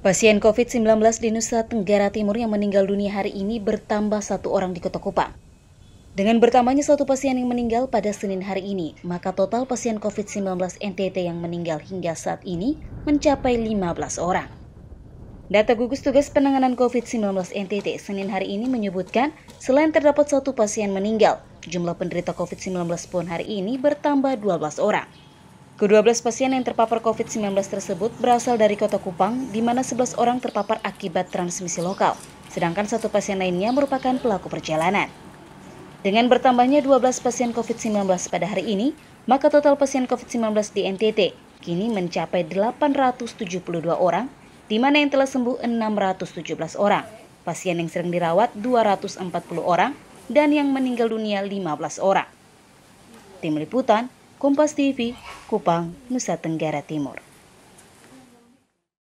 Pasien COVID-19 di Nusa Tenggara Timur yang meninggal dunia hari ini bertambah satu orang di Kota Kupang. Dengan bertambahnya satu pasien yang meninggal pada Senin hari ini, maka total pasien COVID-19 NTT yang meninggal hingga saat ini mencapai 15 orang. Data gugus tugas penanganan COVID-19 NTT Senin hari ini menyebutkan, selain terdapat satu pasien meninggal, jumlah penderita COVID-19 pun hari ini bertambah 12 orang. Kedua belas pasien yang terpapar COVID-19 tersebut berasal dari kota Kupang, di mana 11 orang terpapar akibat transmisi lokal, sedangkan satu pasien lainnya merupakan pelaku perjalanan. Dengan bertambahnya 12 pasien COVID-19 pada hari ini, maka total pasien COVID-19 di NTT kini mencapai 872 orang, di mana yang telah sembuh 617 orang, pasien yang sering dirawat 240 orang, dan yang meninggal dunia 15 orang. Tim Liputan, Kompas TV, Kupang, Nusa Tenggara Timur.